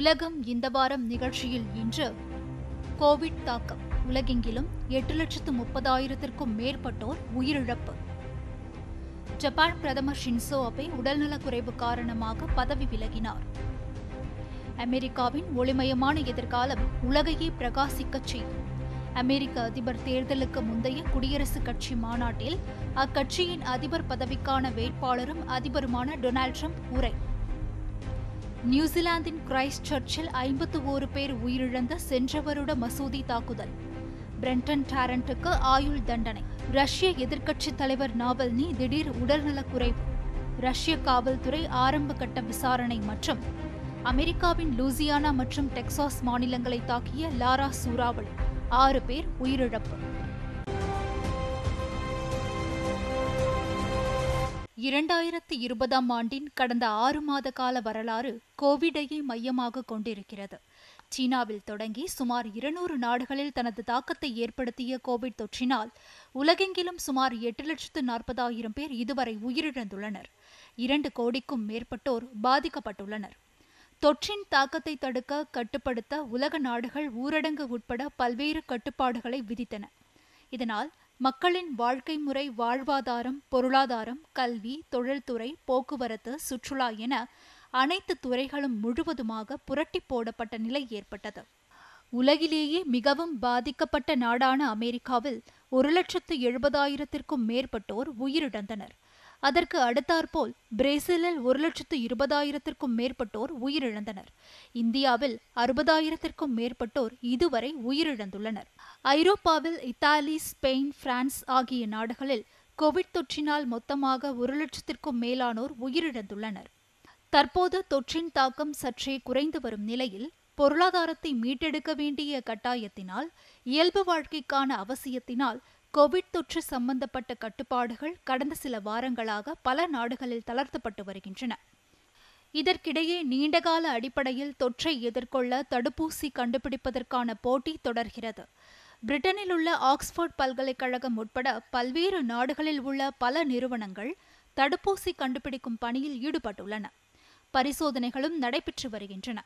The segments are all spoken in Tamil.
உலகம் இந்த வாரம் நிகழ்ச்சியில் இன்று கோவிட் தாக்கம் உலகெங்கிலும் எட்டு லட்சத்து முப்பதாயிரத்திற்கும் மேற்பட்டோர் உயிரிழப்பு ஜப்பான் பிரதமர் ஷின்சோ அபே உடல்நலக்குறைவு காரணமாக பதவி விலகினார் அமெரிக்காவின் ஒளிமயமான எதிர்காலம் உலகையே பிரகாசிக்கச் செய்யும் அமெரிக்க அதிபர் தேர்தலுக்கு முந்தைய குடியரசுக் கட்சி மாநாட்டில் அக்கட்சியின் அதிபர் பதவிக்கான வேட்பாளரும் அதிபருமான டொனால்ட் ட்ரம்ப் உரை நியூசிலாந்தின் கிரைஸ்ட் சர்ச்சில் ஐம்பத்து ஓரு பேர் உயிரிழந்த சென்ற வருட மசூதி தாக்குதல் பிரெண்டன் டாரண்ட்டுக்கு ஆயுள் தண்டனை ரஷ்ய எதிர்க்கட்சித் தலைவர் நாவல் நீ திடீர் உடல்நலக்குறைவு ரஷ்ய காவல்துறை ஆரம்ப கட்ட விசாரணை மற்றும் அமெரிக்காவின் லூசியானா மற்றும் டெக்சாஸ் மாநிலங்களை தாக்கிய லாரா சூறாவளி ஆறு பேர் உயிரிழப்பு இரண்டாயிரத்து இருபதாம் ஆண்டின் கடந்த ஆறு மாத கால வரலாறு கோவிடையை மையமாக கொண்டிருக்கிறது சீனாவில் தொடங்கி சுமார் இருநூறு நாடுகளில் தனது தாக்கத்தை ஏற்படுத்திய கோவிட் தொற்றினால் உலகெங்கிலும் சுமார் எட்டு லட்சத்து நாற்பதாயிரம் பேர் இதுவரை உயிரிழந்துள்ளனர் இரண்டு கோடிக்கும் மேற்பட்டோர் பாதிக்கப்பட்டுள்ளனர் தொற்றின் தாக்கத்தை தடுக்க கட்டுப்படுத்த உலக நாடுகள் ஊரடங்கு உட்பட பல்வேறு கட்டுப்பாடுகளை விதித்தன இதனால் மக்களின் வாழ்க்கை முறை வாழ்வாதாரம் பொருளாதாரம் கல்வி தொழில்துறை போக்குவரத்து சுற்றுலா என அனைத்து துறைகளும் முழுவதுமாக புரட்டி போடப்பட்ட நிலை ஏற்பட்டது உலகிலேயே மிகவும் பாதிக்கப்பட்ட நாடான அமெரிக்காவில் ஒரு லட்சத்து எழுபதாயிரத்திற்கும் மேற்பட்டோர் உயிரிழந்தனர் அதற்கு அடுத்தாற்போல் பிரேசிலில் ஒரு லட்சத்து இருபதாயிரத்திற்கும் மேற்பட்டோர் உயிரிழந்தனர் இந்தியாவில் அறுபதாயிரத்திற்கும் மேற்பட்டோர் இதுவரை உயிரிழந்துள்ளனர் ஐரோப்பாவில் இத்தாலி ஸ்பெயின் பிரான்ஸ் ஆகிய நாடுகளில் கோவிட் தொற்றினால் மொத்தமாக ஒரு லட்சத்திற்கும் மேலானோர் உயிரிழந்துள்ளனர் தற்போது தொற்றின் தாக்கம் சற்றே குறைந்து வரும் நிலையில் பொருளாதாரத்தை மீட்டெடுக்க வேண்டிய கட்டாயத்தினால் இயல்பு வாழ்க்கைக்கான அவசியத்தினால் கோவிட் தொற்று சம்பந்தப்பட்ட கட்டுப்பாடுகள் கடந்த சில வாரங்களாக பல நாடுகளில் தளர்த்தப்பட்டு வருகின்றன இதற்கிடையே நீண்டகால அடிப்படையில் தொற்றை எதிர்கொள்ள தடுப்பூசி கண்டுபிடிப்பதற்கான போட்டி தொடர்கிறது பிரிட்டனில் உள்ள ஆக்ஸ்போர்ட் பல்கலைக்கழகம் உட்பட பல்வேறு நாடுகளில் உள்ள பல நிறுவனங்கள் தடுப்பூசி கண்டுபிடிக்கும் பணியில் ஈடுபட்டுள்ளன பரிசோதனைகளும் நடைபெற்று வருகின்றன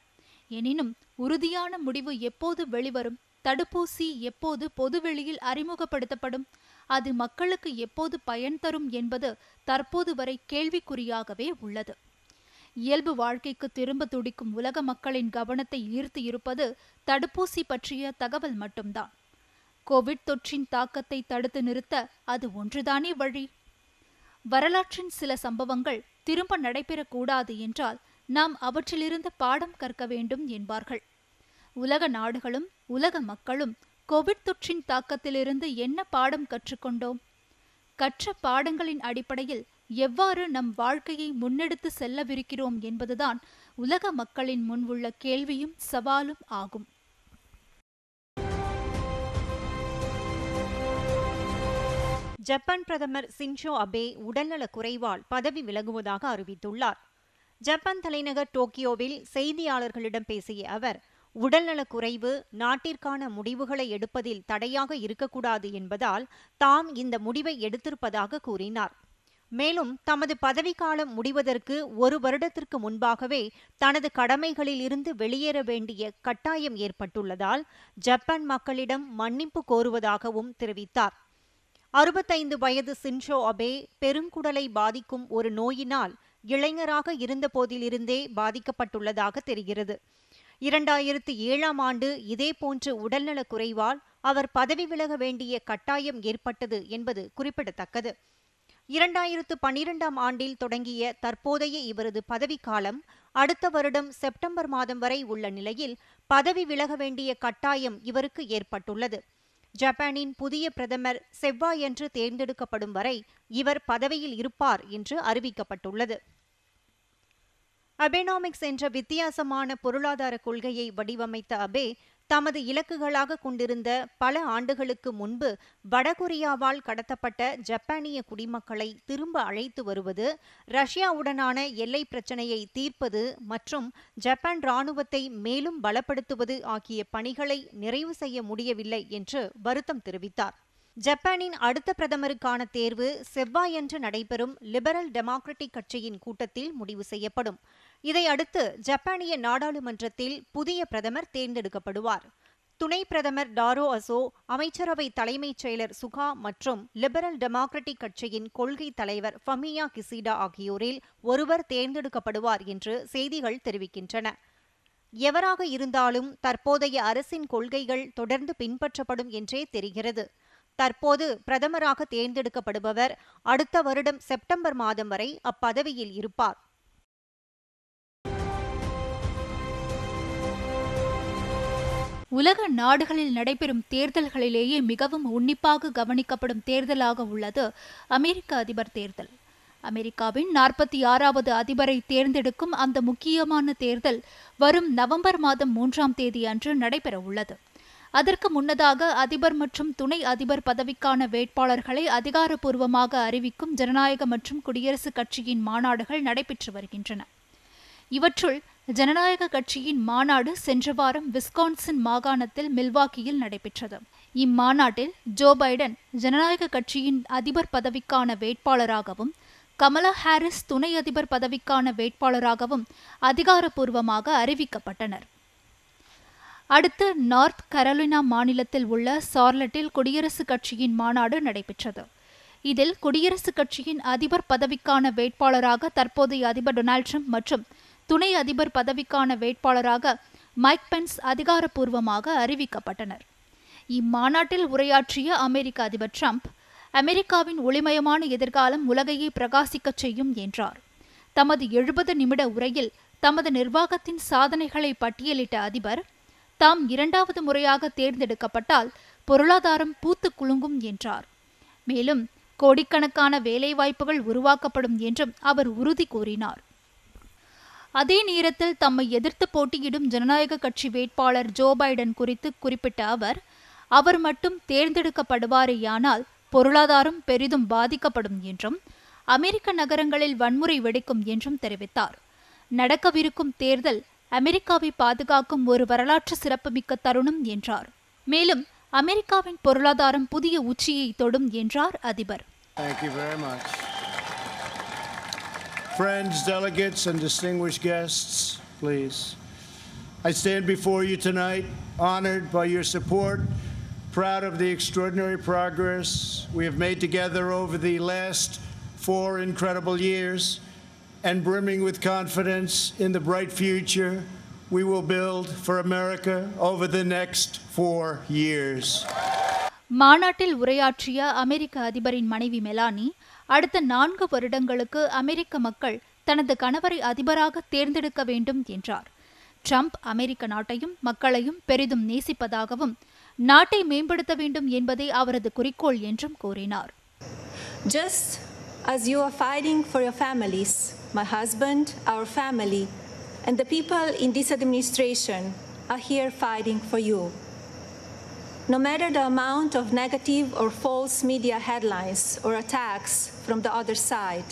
எனினும் உறுதியான முடிவு எப்போது வெளிவரும் தடுப்பூசி எப்போது பொதுவெளியில் அறிமுகப்படுத்தப்படும் அது மக்களுக்கு எப்போது பயன் தரும் என்பது தற்போது வரை கேள்விக்குறியாகவே உள்ளது இயல்பு வாழ்க்கைக்கு திரும்ப துடிக்கும் உலக மக்களின் கவனத்தை ஈர்த்து இருப்பது தடுப்பூசி பற்றிய தகவல் மட்டும்தான் கோவிட் தொற்றின் தாக்கத்தை தடுத்து நிறுத்த அது ஒன்றுதானே வழி வரலாற்றின் சில சம்பவங்கள் திரும்ப நடைபெறக்கூடாது என்றால் நாம் அவற்றிலிருந்து பாடம் கற்க வேண்டும் என்பார்கள் உலக நாடுகளும் உலக மக்களும் கோவிட் தொற்றின் தாக்கத்திலிருந்து என்ன பாடம் கற்றுக்கொண்டோம் கற்ற பாடங்களின் அடிப்படையில் எவ்வாறு நம் வாழ்க்கையை முன்னெடுத்து செல்லவிருக்கிறோம் என்பதுதான் உலக மக்களின் முன் உள்ள கேள்வியும் சவாலும் ஆகும் ஜப்பான் பிரதமர் சின்சோ அபே உடல்நலக் குறைவால் பதவி விலகுவதாக அறிவித்துள்ளார் ஜப்பான் தலைநகர் டோக்கியோவில் செய்தியாளர்களிடம் பேசிய அவர் உடல்நலக்குறைவு நாட்டிற்கான முடிவுகளை எடுப்பதில் தடையாக இருக்கக்கூடாது என்பதால் தாம் இந்த முடிவை எடுத்திருப்பதாக கூறினார் மேலும் தமது பதவிக்காலம் முடிவதற்கு ஒரு வருடத்திற்கு முன்பாகவே தனது கடமைகளில் இருந்து வெளியேற வேண்டிய கட்டாயம் ஏற்பட்டுள்ளதால் ஜப்பான் மக்களிடம் மன்னிப்பு கோருவதாகவும் தெரிவித்தார் அறுபத்தைந்து வயது சின்ஷோ அபே பெருங்குடலை பாதிக்கும் ஒரு நோயினால் இளைஞராக இருந்த போதிலிருந்தே பாதிக்கப்பட்டுள்ளதாக தெரிகிறது இரண்டாயிரத்து ஏழாம் ஆண்டு இதேபோன்று உடல்நலக் குறைவால் அவர் பதவி விலக வேண்டிய கட்டாயம் ஏற்பட்டது என்பது குறிப்பிடத்தக்கது இரண்டாயிரத்து பன்னிரெண்டாம் ஆண்டில் தொடங்கிய தற்போதைய இவரது பதவிக்காலம் அடுத்த வருடம் செப்டம்பர் மாதம் வரை உள்ள நிலையில் பதவி விலக வேண்டிய கட்டாயம் இவருக்கு ஏற்பட்டுள்ளது ஜப்பானின் புதிய பிரதமர் செவ்வாயன்று தேர்ந்தெடுக்கப்படும் வரை இவர் பதவியில் இருப்பார் என்று அறிவிக்கப்பட்டுள்ளது அபெனாமிக்ஸ் என்ற வித்தியாசமான பொருளாதார கொள்கையை வடிவமைத்த அபே தமது இலக்குகளாக கொண்டிருந்த பல ஆண்டுகளுக்கு முன்பு வடகொரியாவால் கடத்தப்பட்ட ஜப்பானிய குடிமக்களை திரும்ப அழைத்து வருவது ரஷ்யாவுடனான எல்லை பிரச்சினையை தீர்ப்பது மற்றும் ஜப்பான் இராணுவத்தை மேலும் பலப்படுத்துவது ஆகிய பணிகளை நிறைவு செய்ய முடியவில்லை என்று வருத்தம் தெரிவித்தார் ஜப்பானின் அடுத்த பிரதமருக்கான தேர்வு செவ்வாயன்று நடைபெறும் லிபரல் டெமோக்ராட்டிக் கட்சியின் கூட்டத்தில் முடிவு செய்யப்படும் இதையடுத்து ஜப்பானிய நாடாளுமன்றத்தில் புதிய பிரதமர் தேர்ந்தெடுக்கப்படுவார் துணை பிரதமர் டாரோ அசோ அமைச்சரவை தலைமைச் செயலர் சுகா மற்றும் லிபரல் டெமோக்ராட்டிக் கட்சியின் கொள்கை தலைவர் ஃபமியா கிசிடா ஆகியோரில் ஒருவர் தேர்ந்தெடுக்கப்படுவார் என்று செய்திகள் தெரிவிக்கின்றன எவராக இருந்தாலும் தற்போதைய அரசின் கொள்கைகள் தொடர்ந்து பின்பற்றப்படும் என்றே தெரிகிறது தற்போது பிரதமராக தேர்ந்தெடுக்கப்படுபவர் அடுத்த வருடம் செப்டம்பர் மாதம் வரை அப்பதவியில் இருப்பார் உலக நாடுகளில் நடைபெறும் தேர்தல்களிலேயே மிகவும் உன்னிப்பாக கவனிக்கப்படும் தேர்தலாக உள்ளது அமெரிக்க அதிபர் தேர்தல் அமெரிக்காவின் நாற்பத்தி ஆறாவது அதிபரை தேர்ந்தெடுக்கும் அந்த முக்கியமான தேர்தல் வரும் நவம்பர் மாதம் மூன்றாம் தேதி அன்று நடைபெற உள்ளது அதற்கு முன்னதாக அதிபர் மற்றும் துணை அதிபர் பதவிக்கான வேட்பாளர்களை அதிகாரப்பூர்வமாக அறிவிக்கும் ஜனநாயக மற்றும் குடியரசுக் கட்சியின் மாநாடுகள் நடைபெற்று வருகின்றன இவற்றுள் ஜனநாயக கட்சியின் மாநாடு சென்ற வாரம் விஸ்கான்சின் மாகாணத்தில் மில்வாக்கியில் நடைபெற்றது இம்மாநாட்டில் ஜோ பைடன் ஜனநாயக கட்சியின் அதிபர் பதவிக்கான வேட்பாளராகவும் கமலா ஹாரிஸ் துணை அதிபர் பதவிக்கான வேட்பாளராகவும் அதிகாரப்பூர்வமாக அறிவிக்கப்பட்டனர் அடுத்து நார்த் கரோலினா மாநிலத்தில் உள்ள சார்லட்டில் குடியரசுக் கட்சியின் மாநாடு நடைபெற்றது இதில் குடியரசுக் கட்சியின் அதிபர் பதவிக்கான வேட்பாளராக தற்போதைய அதிபர் டொனால்ட் ட்ரம்ப் மற்றும் துணை அதிபர் பதவிக்கான வேட்பாளராக மைக் பென்ஸ் அதிகாரப்பூர்வமாக அறிவிக்கப்பட்டனர் இம்மாநாட்டில் உரையாற்றிய அமெரிக்க அதிபர் ட்ரம்ப் அமெரிக்காவின் ஒளிமயமான எதிர்காலம் உலகையே பிரகாசிக்கச் செய்யும் என்றார் தமது எழுபது நிமிட உரையில் தமது நிர்வாகத்தின் சாதனைகளை பட்டியலிட்ட அதிபர் தாம் இரண்டாவது முறையாக தேர்ந்தெடுக்கப்பட்டால் பொருளாதாரம் பூத்து குலுங்கும் என்றார் மேலும் கோடிக்கணக்கான வேலைவாய்ப்புகள் உருவாக்கப்படும் என்றும் அவர் உறுதி கூறினார் அதே நேரத்தில் தம்மை எதிர்த்து போட்டியிடும் ஜனநாயக கட்சி வேட்பாளர் ஜோ பைடன் குறித்து குறிப்பிட்ட அவர் அவர் மட்டும் தேர்ந்தெடுக்கப்படுவாரேயானால் பொருளாதாரம் பெரிதும் பாதிக்கப்படும் என்றும் அமெரிக்க நகரங்களில் வன்முறை வெடிக்கும் என்றும் தெரிவித்தார் நடக்கவிருக்கும் தேர்தல் அமெரிக்காவை பாதுகாக்கும் ஒரு வரலாற்று சிறப்புமிக்க தருணம் என்றார் மேலும் அமெரிக்காவின் பொருளாதாரம் புதிய உச்சியை தொடும் என்றார் அதிபர் Friends, delegates, and distinguished guests, please. I stand before you tonight, honored by your support, proud of the extraordinary progress we have made together over the last four incredible years and brimming with confidence in the bright future we will build for America over the next four years. மாநாட்டில் உரையாற்றிய அமெரிக்க அதிபரின் மனைவி மெலானி அடுத்த நான்கு வருடங்களுக்கு அமெரிக்க மக்கள் தனது கணவரை அதிபராக தேர்ந்தெடுக்க வேண்டும் என்றார் ட்ரம்ப் அமெரிக்க நாட்டையும் மக்களையும் பெரிதும் நேசிப்பதாகவும் நாட்டை மேம்படுத்த வேண்டும் என்பதே அவரது குறிக்கோள் என்றும் கூறினார் Just as you are fighting for your families, my husband, our family, and the people in this administration are here fighting for you. No matter the amount of negative or false media headlines or attacks from the other side,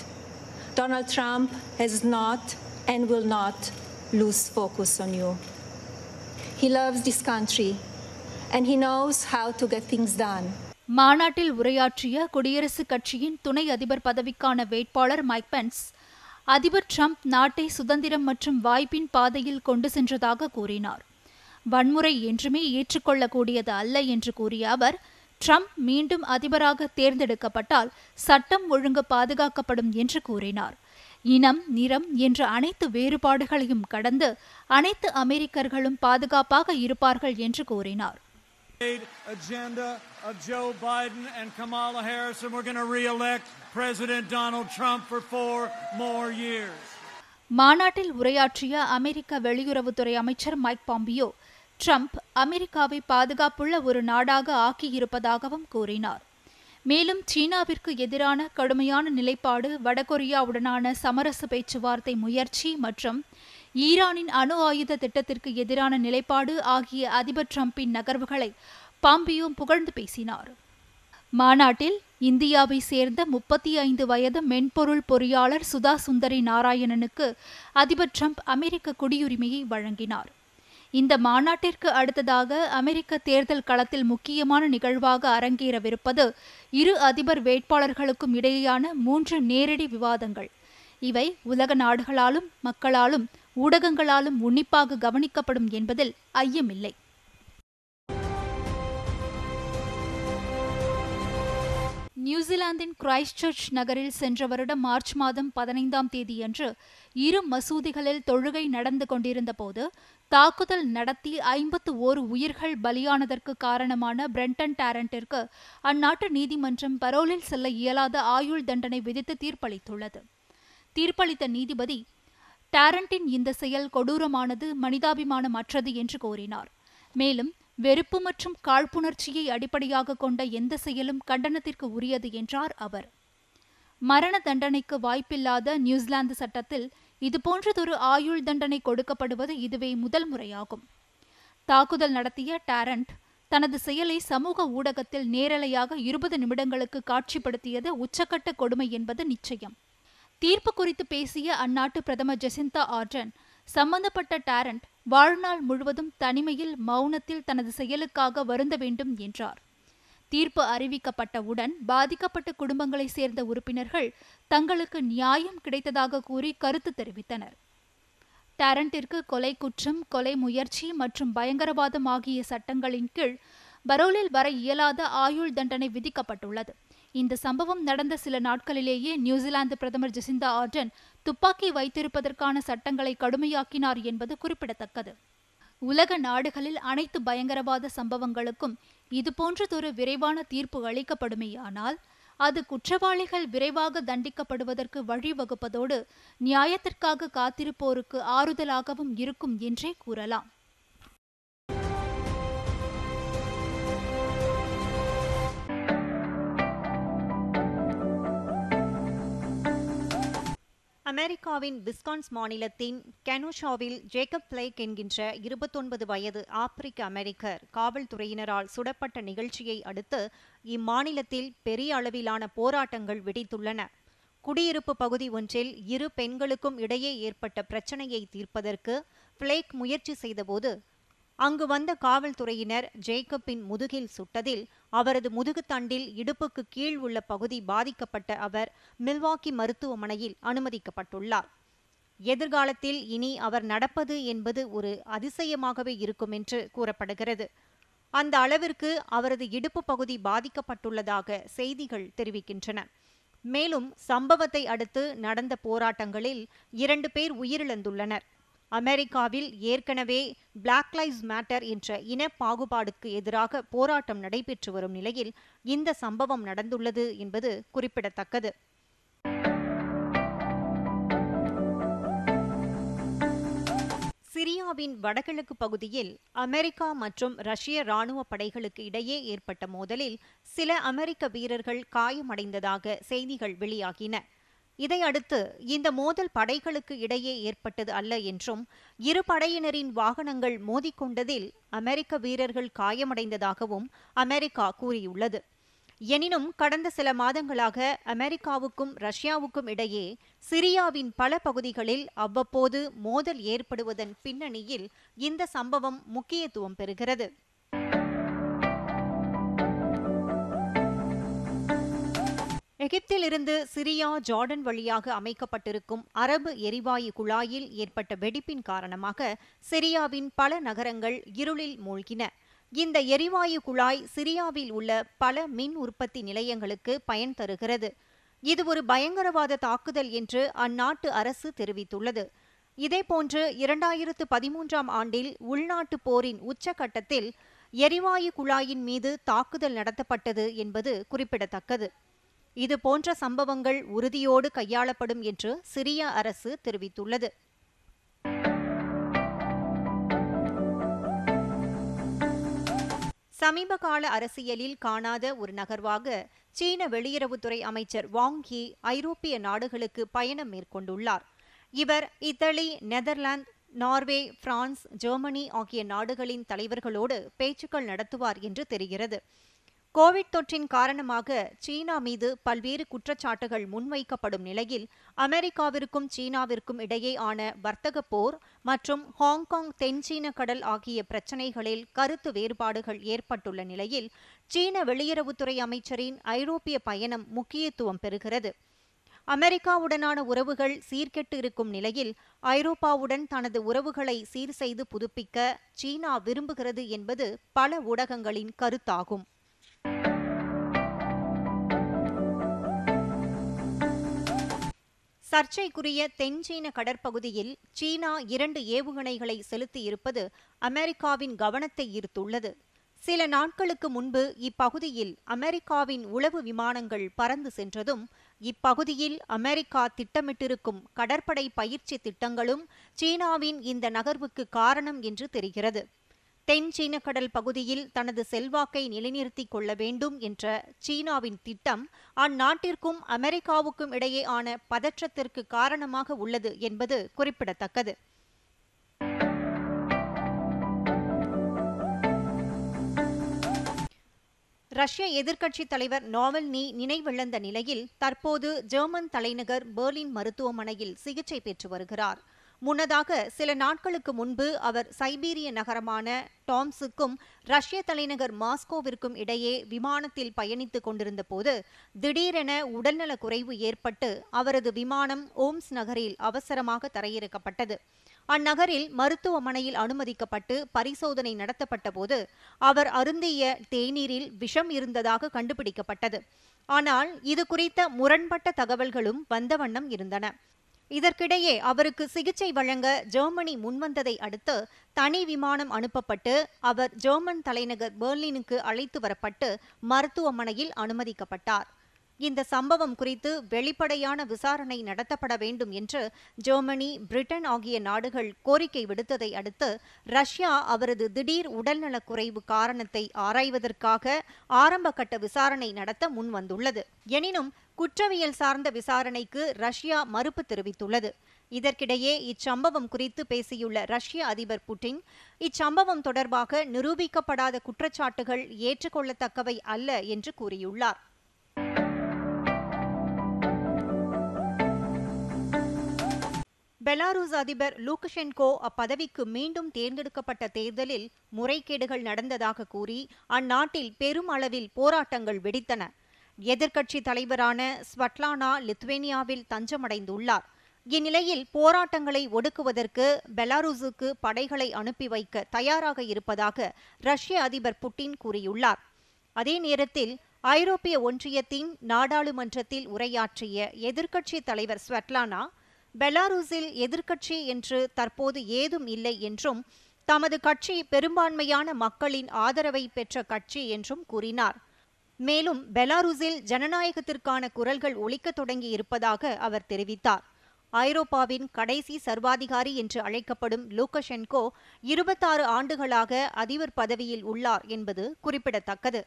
Donald Trump has not and will not lose focus on you. He loves this country and he knows how to get things done. மாநாட்டில் உரையாற்றிய குடியரசுக் கட்சியின் துணை அதிபர் பதவிக்கான வேட்பாளர் மைக் பென்ஸ் அதிபர் ட்ரம்ப் நாட்டை சுதந்திரம் மற்றும் வாய்ப்பின் பாதையில் கொண்டு சென்றதாக கூறினார் வன்முறை என்றுமே ஏற்றுக்கொள்ளக்கூடியது அல்ல என்று கூறிய அவர் ட்ரம்ப் மீண்டும் அதிபராக தேர்ந்தெடுக்கப்பட்டால் சட்டம் ஒழுங்கு பாதுகாக்கப்படும் என்று கூறினார் இனம் நிறம் என்ற அனைத்து வேறுபாடுகளையும் கடந்து அனைத்து அமெரிக்கர்களும் பாதுகாப்பாக இருப்பார்கள் என்று கூறினார் agenda of Joe Biden and Kamala Harris, and we're going to re-elect President Donald Trump for four more years. மாநாட்டில் உரையாற்றிய அமெரிக்க வெளியுறவுத்துறை அமைச்சர் மைக் பாம்பியோ ட்ரம்ப் அமெரிக்காவை பாதுகாப்புள்ள ஒரு நாடாக ஆக்கியிருப்பதாகவும் கூறினார் மேலும் சீனாவிற்கு எதிரான கடுமையான நிலைப்பாடு வடகொரியாவுடனான சமரச பேச்சுவார்த்தை முயற்சி மற்றும் ஈரானின் அணு ஆயுத திட்டத்திற்கு எதிரான நிலைப்பாடு ஆகிய அதிபர் டிரம்பின் நகர்வுகளை பாம்பியோ புகழ்ந்து பேசினார் மாநாட்டில் இந்தியாவை சேர்ந்த முப்பத்தி ஐந்து வயது மென்பொருள் பொறியாளர் சுதா சுந்தரி நாராயணனுக்கு அதிபர் ட்ரம்ப் அமெரிக்க குடியுரிமையை வழங்கினார் இந்த மாநாட்டிற்கு அடுத்ததாக அமெரிக்க தேர்தல் களத்தில் முக்கியமான நிகழ்வாக அரங்கேறவிருப்பது இரு அதிபர் வேட்பாளர்களுக்கும் இடையேயான மூன்று நேரடி விவாதங்கள் இவை உலக நாடுகளாலும் மக்களாலும் ஊடகங்களாலும் உன்னிப்பாக கவனிக்கப்படும் என்பதில் ஐயமில்லை நியூசிலாந்தின் கிரைஸ்ட் சர்ச் நகரில் சென்ற வருடம் மார்ச் மாதம் பதினைந்தாம் தேதியன்று இரு மசூதிகளில் தொழுகை நடந்து கொண்டிருந்த போது தாக்குதல் நடத்தி ஐம்பத்து ஓரு உயிர்கள் பலியானதற்கு காரணமான பிரெண்டன் டேரண்டிற்கு அந்நாட்டு நீதிமன்றம் பரோலில் செல்ல இயலாத ஆயுள் தண்டனை விதித்து தீர்ப்பளித்துள்ளது தீர்ப்பளித்த நீதிபதி டாரண்டின் இந்த செயல் கொடூரமானது மனிதாபிமானமற்றது என்று கூறினார் மேலும் வெறுப்பு மற்றும் காழ்ப்புணர்ச்சியை அடிப்படையாக கொண்ட எந்த செயலும் கண்டனத்திற்கு உரியது என்றார் அவர் மரண தண்டனைக்கு வாய்ப்பில்லாத நியூசிலாந்து சட்டத்தில் இதுபோன்றதொரு ஆயுள் தண்டனை கொடுக்கப்படுவது இதுவே முதல் முறையாகும் தாக்குதல் நடத்திய டாரண்ட் தனது செயலை சமூக ஊடகத்தில் நேரலையாக இருபது நிமிடங்களுக்கு காட்சிப்படுத்தியது உச்சக்கட்ட கொடுமை என்பது நிச்சயம் தீர்ப்பு குறித்து பேசிய அந்நாட்டு பிரதமர் ஜெசிந்தா ஆர்டன் சம்பந்தப்பட்ட டாரண்ட் வாழ்நாள் முழுவதும் தனிமையில் மௌனத்தில் தனது செயலுக்காக வருந்த வேண்டும் என்றார் தீர்ப்பு அறிவிக்கப்பட்டவுடன் பாதிக்கப்பட்ட குடும்பங்களைச் சேர்ந்த உறுப்பினர்கள் தங்களுக்கு நியாயம் கிடைத்ததாக கூறி கருத்து தெரிவித்தனர் டாரண்டிற்கு கொலை குற்றம் கொலை முயற்சி மற்றும் பயங்கரவாதம் ஆகிய சட்டங்களின் கீழ் பரோலில் வர இயலாத ஆயுள் தண்டனை விதிக்கப்பட்டுள்ளது இந்த சம்பவம் நடந்த சில நாட்களிலேயே நியூசிலாந்து பிரதமர் ஜெசிந்தா ஆர்டன் துப்பாக்கி வைத்திருப்பதற்கான சட்டங்களை கடுமையாக்கினார் என்பது குறிப்பிடத்தக்கது உலக நாடுகளில் அனைத்து பயங்கரவாத சம்பவங்களுக்கும் இதுபோன்றதொரு விரைவான தீர்ப்பு அளிக்கப்படுமேயானால் அது குற்றவாளிகள் விரைவாக தண்டிக்கப்படுவதற்கு வழிவகுப்பதோடு நியாயத்திற்காக காத்திருப்போருக்கு ஆறுதலாகவும் இருக்கும் என்றே கூறலாம் அமெரிக்காவின் விஸ்கான்ஸ் மாநிலத்தின் கெனோஷாவில் ஜேக்கப் பிளேக் என்கின்ற இருபத்தொன்பது வயது ஆப்பிரிக்க அமெரிக்கர் காவல்துறையினரால் சுடப்பட்ட நிகழ்ச்சியை அடுத்து இம்மாநிலத்தில் பெரிய அளவிலான போராட்டங்கள் வெடித்துள்ளன குடியிருப்பு பகுதி ஒன்றில் இரு பெண்களுக்கும் இடையே ஏற்பட்ட பிரச்சனையை தீர்ப்பதற்கு பிளேக் முயற்சி செய்தபோது அங்கு வந்த காவல்துறையினர் ஜேக்கப்பின் முதுகில் சுட்டதில் அவரது முதுகுத்தண்டில் இடுப்புக்கு கீழ் உள்ள பகுதி பாதிக்கப்பட்ட அவர் மில்வாக்கி மருத்துவமனையில் அனுமதிக்கப்பட்டுள்ளார் எதிர்காலத்தில் இனி அவர் நடப்பது என்பது ஒரு அதிசயமாகவே இருக்கும் என்று கூறப்படுகிறது அந்த அளவிற்கு அவரது இடுப்பு பகுதி பாதிக்கப்பட்டுள்ளதாக செய்திகள் தெரிவிக்கின்றன மேலும் சம்பவத்தை அடுத்து நடந்த போராட்டங்களில் இரண்டு பேர் உயிரிழந்துள்ளனர் அமெரிக்காவில் ஏற்கனவே பிளாக் லைவ்ஸ் மேட்டர் என்ற இன பாகுபாடுக்கு எதிராக போராட்டம் நடைபெற்று வரும் நிலையில் இந்த சம்பவம் நடந்துள்ளது என்பது குறிப்பிடத்தக்கது சிரியாவின் வடகிழக்கு பகுதியில் அமெரிக்கா மற்றும் ரஷ்ய ராணுவ படைகளுக்கு இடையே ஏற்பட்ட மோதலில் சில அமெரிக்க வீரர்கள் காயமடைந்ததாக செய்திகள் வெளியாகின இதையடுத்து இந்த மோதல் படைகளுக்கு இடையே ஏற்பட்டது அல்ல என்றும் இரு படையினரின் வாகனங்கள் மோதிக்கொண்டதில் அமெரிக்க வீரர்கள் காயமடைந்ததாகவும் அமெரிக்கா கூறியுள்ளது எனினும் கடந்த சில மாதங்களாக அமெரிக்காவுக்கும் ரஷ்யாவுக்கும் இடையே சிரியாவின் பல பகுதிகளில் அவ்வப்போது மோதல் ஏற்படுவதன் பின்னணியில் இந்த சம்பவம் முக்கியத்துவம் பெறுகிறது எகிப்திலிருந்து சிரியா ஜார்டன் வழியாக அமைக்கப்பட்டிருக்கும் அரபு எரிவாயு குழாயில் ஏற்பட்ட வெடிப்பின் காரணமாக சிரியாவின் பல நகரங்கள் இருளில் மூழ்கின இந்த எரிவாயு குழாய் சிரியாவில் உள்ள பல மின் உற்பத்தி நிலையங்களுக்கு பயன் தருகிறது இது ஒரு பயங்கரவாத தாக்குதல் என்று அந்நாட்டு அரசு தெரிவித்துள்ளது இதேபோன்று இரண்டாயிரத்து பதிமூன்றாம் ஆண்டில் உள்நாட்டு போரின் உச்சகட்டத்தில் எரிவாயு குழாயின் மீது தாக்குதல் நடத்தப்பட்டது என்பது குறிப்பிடத்தக்கது இது போன்ற சம்பவங்கள் உறுதியோடு கையாளப்படும் என்று சிரிய அரசு தெரிவித்துள்ளது சமீபகால அரசியலில் காணாத ஒரு நகர்வாக சீன வெளியுறவுத்துறை அமைச்சர் வாங் ஹி ஐரோப்பிய நாடுகளுக்கு பயணம் மேற்கொண்டுள்ளார் இவர் Italy Netherlands Norway France Germany ஆகிய நாடுகளின் தலைவர்களோடு பேச்சுக்கள் நடத்துவார் என்று தெரிகிறது கோவிட் தொற்றின் காரணமாக சீனா மீது பல்வேறு குற்றச்சாட்டுகள் முன்வைக்கப்படும் நிலையில் அமெரிக்காவிற்கும் சீனாவிற்கும் இடையேயான வர்த்தக போர் மற்றும் ஹாங்காங் தென்சீன கடல் ஆகிய பிரச்சினைகளில் கருத்து வேறுபாடுகள் ஏற்பட்டுள்ள நிலையில் சீன வெளியுறவுத்துறை அமைச்சரின் ஐரோப்பிய பயணம் முக்கியத்துவம் பெறுகிறது அமெரிக்காவுடனான உறவுகள் சீர்கெட்டு இருக்கும் நிலையில் ஐரோப்பாவுடன் தனது உறவுகளை சீர் செய்து புதுப்பிக்க சீனா விரும்புகிறது என்பது பல ஊடகங்களின் கருத்தாகும் சர்ச்சைக்குரிய தென்சீன கடற்பகுதியில் சீனா இரண்டு ஏவுகணைகளை செலுத்தியிருப்பது அமெரிக்காவின் கவனத்தை ஈர்த்துள்ளது சில நாட்களுக்கு முன்பு இப்பகுதியில் அமெரிக்காவின் உளவு விமானங்கள் பறந்து சென்றதும் இப்பகுதியில் அமெரிக்கா திட்டமிட்டிருக்கும் கடற்படை பயிற்சி திட்டங்களும் சீனாவின் இந்த நகர்வுக்கு காரணம் என்று தெரிகிறது தென் சீன கடல் பகுதியில் தனது செல்வாக்கை நிலைநிறுத்திக் கொள்ள வேண்டும் என்ற சீனாவின் திட்டம் அந்நாட்டிற்கும் அமெரிக்காவுக்கும் இடையே ஆன பதற்றத்திற்கு காரணமாக உள்ளது என்பது குறிப்பிடத்தக்கது ரஷ்ய எதிர்க்கட்சித் தலைவர் நீ நினைவிழந்த நிலையில் தற்போது ஜெர்மன் தலைநகர் பெர்லின் மருத்துவமனையில் சிகிச்சை பெற்று வருகிறார் முன்னதாக சில நாட்களுக்கு முன்பு அவர் சைபீரிய நகரமான டாம்ஸுக்கும் ரஷ்ய தலைநகர் மாஸ்கோவிற்கும் இடையே விமானத்தில் பயணித்துக் கொண்டிருந்த போது திடீரென உடல்நலக் குறைவு ஏற்பட்டு அவரது விமானம் ஓம்ஸ் நகரில் அவசரமாக தரையிறக்கப்பட்டது அந்நகரில் மருத்துவமனையில் அனுமதிக்கப்பட்டு பரிசோதனை நடத்தப்பட்ட போது அவர் அருந்திய தேநீரில் விஷம் இருந்ததாக கண்டுபிடிக்கப்பட்டது ஆனால் இது குறித்த முரண்பட்ட தகவல்களும் வந்த வண்ணம் இருந்தன இதற்கிடையே அவருக்கு சிகிச்சை வழங்க ஜெர்மனி முன்வந்ததை அடுத்து தனி விமானம் அனுப்பப்பட்டு அவர் ஜெர்மன் தலைநகர் பெர்லினுக்கு அழைத்து வரப்பட்டு மருத்துவமனையில் அனுமதிக்கப்பட்டார் இந்த சம்பவம் குறித்து வெளிப்படையான விசாரணை நடத்தப்பட வேண்டும் என்று ஜெர்மனி பிரிட்டன் ஆகிய நாடுகள் கோரிக்கை விடுத்ததை அடுத்து ரஷ்யா அவரது திடீர் குறைவு காரணத்தை ஆராய்வதற்காக ஆரம்பகட்ட விசாரணை நடத்த முன்வந்துள்ளது எனினும் குற்றவியல் சார்ந்த விசாரணைக்கு ரஷ்யா மறுப்பு தெரிவித்துள்ளது இதற்கிடையே இச்சம்பவம் குறித்து பேசியுள்ள ரஷ்ய அதிபர் புட்டின் இச்சம்பவம் தொடர்பாக நிரூபிக்கப்படாத குற்றச்சாட்டுகள் ஏற்றுக்கொள்ளத்தக்கவை அல்ல என்று கூறியுள்ளார் பெலாருஸ் அதிபர் லூக்கஷென்கோ அப்பதவிக்கு மீண்டும் தேர்ந்தெடுக்கப்பட்ட தேர்தலில் முறைகேடுகள் நடந்ததாக கூறி அந்நாட்டில் பெரும் அளவில் போராட்டங்கள் வெடித்தன எதிர்க்கட்சி தலைவரான ஸ்வட்லானா லித்வேனியாவில் தஞ்சமடைந்துள்ளார் இந்நிலையில் போராட்டங்களை ஒடுக்குவதற்கு பெலாரூசுக்கு படைகளை அனுப்பி வைக்க தயாராக இருப்பதாக ரஷ்ய அதிபர் புட்டின் கூறியுள்ளார் அதே நேரத்தில் ஐரோப்பிய ஒன்றியத்தின் நாடாளுமன்றத்தில் உரையாற்றிய எதிர்க்கட்சி தலைவர் ஸ்வெட்லானா பெலாரூசில் எதிர்க்கட்சி என்று தற்போது ஏதும் இல்லை என்றும் தமது கட்சி பெரும்பான்மையான மக்களின் ஆதரவை பெற்ற கட்சி என்றும் கூறினார் மேலும் பெலாருஸில் ஜனநாயகத்திற்கான குரல்கள் ஒலிக்க தொடங்கி இருப்பதாக அவர் தெரிவித்தார் ஐரோப்பாவின் கடைசி சர்வாதிகாரி என்று அழைக்கப்படும் லூக்கஷென்கோ இருபத்தாறு ஆண்டுகளாக அதிபர் பதவியில் உள்ளார் என்பது குறிப்பிடத்தக்கது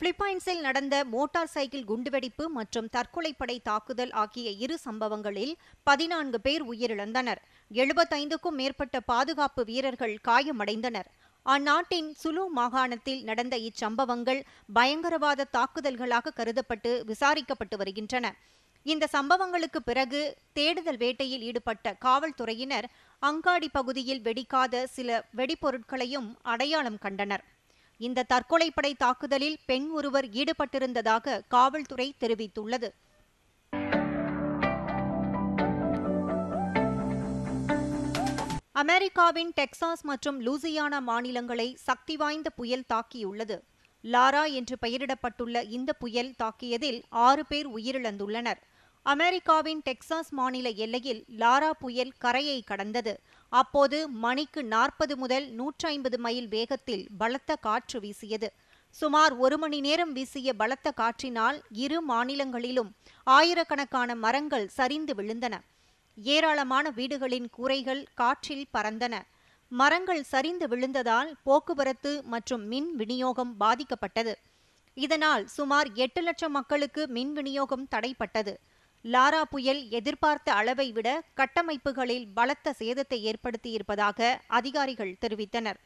பிலிப்பைன்ஸில் நடந்த மோட்டார் சைக்கிள் குண்டுவெடிப்பு மற்றும் தற்கொலைப்படை தாக்குதல் ஆகிய இரு சம்பவங்களில் பதினான்கு பேர் உயிரிழந்தனர் எழுபத்தைந்துக்கும் மேற்பட்ட பாதுகாப்பு வீரர்கள் காயமடைந்தனர் அந்நாட்டின் சுலு மாகாணத்தில் நடந்த இச்சம்பவங்கள் பயங்கரவாத தாக்குதல்களாக கருதப்பட்டு விசாரிக்கப்பட்டு வருகின்றன இந்த சம்பவங்களுக்கு பிறகு தேடுதல் வேட்டையில் ஈடுபட்ட காவல்துறையினர் அங்காடி பகுதியில் வெடிக்காத சில வெடிப்பொருட்களையும் அடையாளம் கண்டனர் இந்த தற்கொலைப்படை தாக்குதலில் பெண் ஒருவர் ஈடுபட்டிருந்ததாக காவல்துறை தெரிவித்துள்ளது அமெரிக்காவின் டெக்சாஸ் மற்றும் லூசியானா மாநிலங்களை சக்தி வாய்ந்த புயல் தாக்கியுள்ளது லாரா என்று பெயரிடப்பட்டுள்ள இந்த புயல் தாக்கியதில் ஆறு பேர் உயிரிழந்துள்ளனர் அமெரிக்காவின் டெக்சாஸ் மாநில எல்லையில் லாரா புயல் கரையை கடந்தது அப்போது மணிக்கு நாற்பது முதல் நூற்றி மைல் வேகத்தில் பலத்த காற்று வீசியது சுமார் ஒரு மணி நேரம் வீசிய பலத்த காற்றினால் இரு மாநிலங்களிலும் ஆயிரக்கணக்கான மரங்கள் சரிந்து விழுந்தன ஏராளமான வீடுகளின் கூரைகள் காற்றில் பறந்தன மரங்கள் சரிந்து விழுந்ததால் போக்குவரத்து மற்றும் மின் விநியோகம் பாதிக்கப்பட்டது இதனால் சுமார் எட்டு லட்சம் மக்களுக்கு மின் விநியோகம் தடைப்பட்டது லாரா புயல் எதிர்பார்த்த அளவை விட கட்டமைப்புகளில் பலத்த சேதத்தை ஏற்படுத்தியிருப்பதாக அதிகாரிகள் தெரிவித்தனர்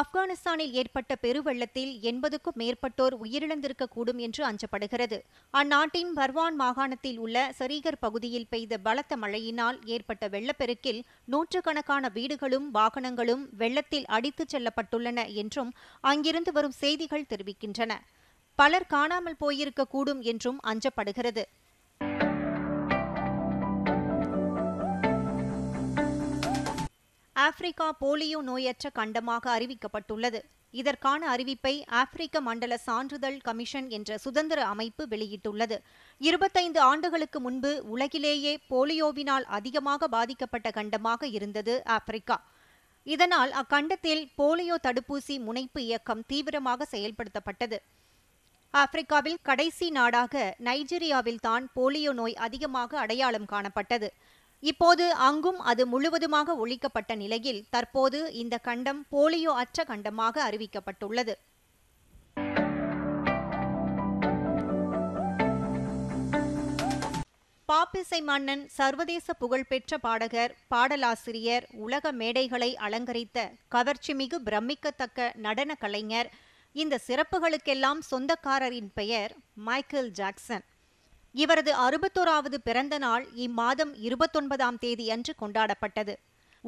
ஆப்கானிஸ்தானில் ஏற்பட்ட பெருவெள்ளத்தில் எண்பதுக்கும் மேற்பட்டோர் உயிரிழந்திருக்கக்கூடும் என்று அஞ்சப்படுகிறது அந்நாட்டின் பர்வான் மாகாணத்தில் உள்ள சரீகர் பகுதியில் பெய்த பலத்த மழையினால் ஏற்பட்ட வெள்ளப்பெருக்கில் நூற்றுக்கணக்கான வீடுகளும் வாகனங்களும் வெள்ளத்தில் அடித்துச் செல்லப்பட்டுள்ளன என்றும் அங்கிருந்து வரும் செய்திகள் தெரிவிக்கின்றன பலர் காணாமல் போயிருக்கக்கூடும் என்றும் அஞ்சப்படுகிறது ஆப்பிரிக்கா போலியோ நோயற்ற கண்டமாக அறிவிக்கப்பட்டுள்ளது இதற்கான அறிவிப்பை ஆப்பிரிக்க மண்டல சான்றிதழ் கமிஷன் என்ற சுதந்திர அமைப்பு வெளியிட்டுள்ளது இருபத்தைந்து ஆண்டுகளுக்கு முன்பு உலகிலேயே போலியோவினால் அதிகமாக பாதிக்கப்பட்ட கண்டமாக இருந்தது ஆப்பிரிக்கா இதனால் அக்கண்டத்தில் போலியோ தடுப்பூசி முனைப்பு இயக்கம் தீவிரமாக செயல்படுத்தப்பட்டது ஆப்பிரிக்காவில் கடைசி நாடாக நைஜீரியாவில் தான் போலியோ நோய் அதிகமாக அடையாளம் காணப்பட்டது இப்போது அங்கும் அது முழுவதுமாக ஒழிக்கப்பட்ட நிலையில் தற்போது இந்த கண்டம் போலியோ அற்ற கண்டமாக அறிவிக்கப்பட்டுள்ளது பாப்பிசை மன்னன் சர்வதேச புகழ்பெற்ற பாடகர் பாடலாசிரியர் உலக மேடைகளை அலங்கரித்த கவர்ச்சிமிகு பிரமிக்கத்தக்க நடன கலைஞர் இந்த சிறப்புகளுக்கெல்லாம் சொந்தக்காரரின் பெயர் மைக்கேல் ஜாக்சன் இவரது அறுபத்தோராவது பிறந்த நாள் இம்மாதம் இருபத்தொன்பதாம் தேதி அன்று கொண்டாடப்பட்டது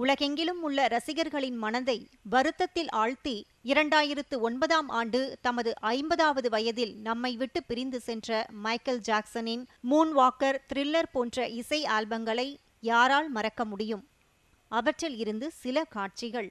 உலகெங்கிலும் உள்ள ரசிகர்களின் மனதை வருத்தத்தில் ஆழ்த்தி இரண்டாயிரத்து ஒன்பதாம் ஆண்டு தமது ஐம்பதாவது வயதில் நம்மை விட்டு பிரிந்து சென்ற மைக்கேல் ஜாக்சனின் மூன் வாக்கர் த்ரில்லர் போன்ற இசை ஆல்பங்களை யாரால் மறக்க முடியும் அவற்றில் இருந்து சில காட்சிகள்